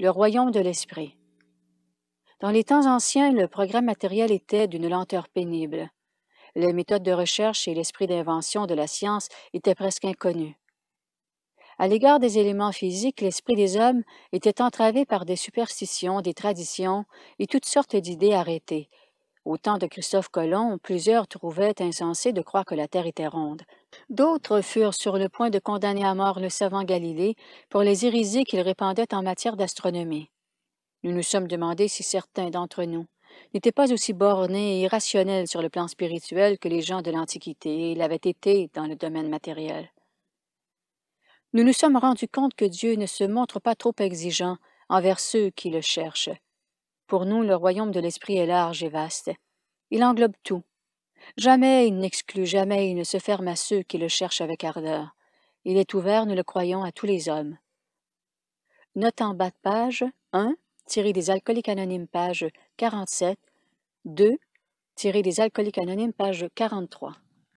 le royaume de l'esprit. Dans les temps anciens, le progrès matériel était d'une lenteur pénible. Les méthodes de recherche et l'esprit d'invention de la science étaient presque inconnus. À l'égard des éléments physiques, l'esprit des hommes était entravé par des superstitions, des traditions et toutes sortes d'idées arrêtées, au temps de Christophe Colomb, plusieurs trouvaient insensé de croire que la Terre était ronde. D'autres furent sur le point de condamner à mort le savant Galilée pour les hérésies qu'il répandait en matière d'astronomie. Nous nous sommes demandé si certains d'entre nous n'étaient pas aussi bornés et irrationnels sur le plan spirituel que les gens de l'Antiquité l'avaient été dans le domaine matériel. Nous nous sommes rendus compte que Dieu ne se montre pas trop exigeant envers ceux qui le cherchent. Pour nous, le royaume de l'esprit est large et vaste. Il englobe tout. Jamais il n'exclut, jamais il ne se ferme à ceux qui le cherchent avec ardeur. Il est ouvert, nous le croyons, à tous les hommes. Note en bas de page 1, tiré des Alcooliques Anonymes, page 47, 2, tiré des Alcooliques Anonymes, page 43.